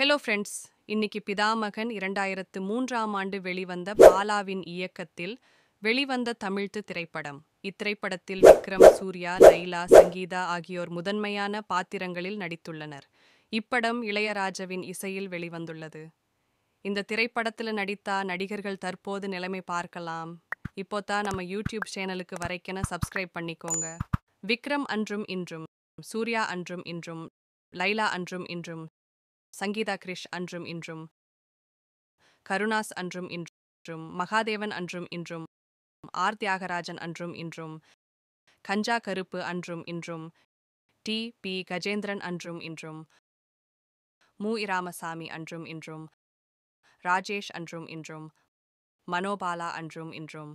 hello friends இன்னைக்கு பிதாமகன் இரண்டாயிரத்து மூன்றாம் ஆண்டு வெளிவந்த பாலாவின் இயக்கத்தில் வெளிவந்த தமிழ்த்து திரைப்படம் இத்திரைப்படத்தில் விக்ரம் சூர்யா லைலா சங்கீதா ஆகியோர் முதன்மையான பாத்திரங்களில் நடித்துள்ளனர் இப்படம் இளையராஜவின் இசையில் வெளிவந்துள்ளது இந்த திரைப்படத்தில் நடித்தா நடிகர்கள் தற்போது நிலைமை பார்க்கலாம் இப்போ தான் நம்ம யூடியூப் சேனலுக்கு வரைக்கென சப்ஸ்கிரைப் பண்ணிக்கோங்க விக்ரம் அன்றும் இன்றும் சூர்யா அன்றும் இன்றும் லைலா அன்றும் இன்றும் சங்கீதா கிரிஷ் அன்றும் இன்றும் கருணாஸ் அன்றும் இன்றும் மகாதேவன் அன்றும் இன்றும் ஆர் தியாகராஜன் அன்றும் இன்றும் கஞ்சா கருப்பு அன்றும் இன்றும் டி பி கஜேந்திரன் அன்றும் இன்றும் மு இராமசாமி அன்றும் இன்றும் ராஜேஷ் அன்றும் இன்றும் மனோபாலா அன்றும் இன்றும்